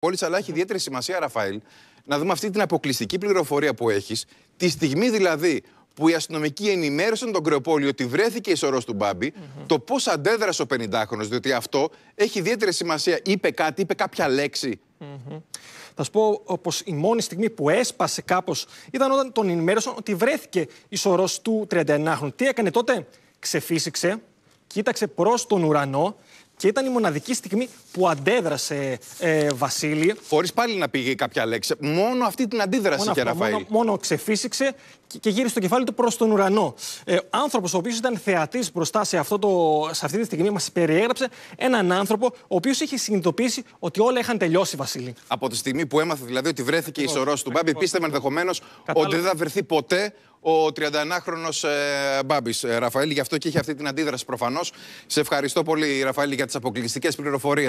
πόλη, αλλά έχει ιδιαίτερη σημασία, Ραφαήλ, να δούμε αυτή την αποκλειστική πληροφορία που έχεις, τη στιγμή δηλαδή που οι αστυνομικοί ενημέρωσαν τον Κρεοπόλη ότι βρέθηκε η σωρό του μπαμπη το πώς αντέδρασε ο 50χρονο, διότι αυτό έχει ιδιαίτερη σημασία. Είπε κάτι, είπε κάποια λέξη. Mm-hmm. Θα σου πω πως η μόνη στιγμή που έσπασε κάπως ήταν όταν τον ενημέρωσαν ότι βρέθηκε η σωρό του 31χρονου. Τι έκανε τότε, ξεφύσηξε, κοίταξε προς τον ουρανό και ήταν η μοναδική στιγμή που αντέδρασε ε, Βασίλη. Χωρίς πάλι να πήγε κάποια λέξη. Μόνο αυτή την αντίδραση μόνο και Ραφαήλ. Μόνο, μόνο ξεφύσηξε και, και γύρισε το κεφάλι του προς τον ουρανό. Ε, άνθρωπος ο οποίος ήταν θεατής μπροστά σε, αυτό το, σε αυτή τη στιγμή, μας περιέγραψε έναν άνθρωπο ο οποίος είχε συνειδητοποιήσει ότι όλα είχαν τελειώσει, Βασίλη. Από τη στιγμή που έμαθε δηλαδή ότι βρέθηκε η σωρός του Μπάμπη, πίστευε ενδεχομένως ότι δεν θα βρεθεί ποτέ ο 31χρονο ε, Μπάμπης ε, Γι' αυτό και είχε αυτή την αντίδραση προφανώς. Σε ευχαριστώ πολύ, Ραφαήλ, για τις αποκλειστικές πληροφορίες.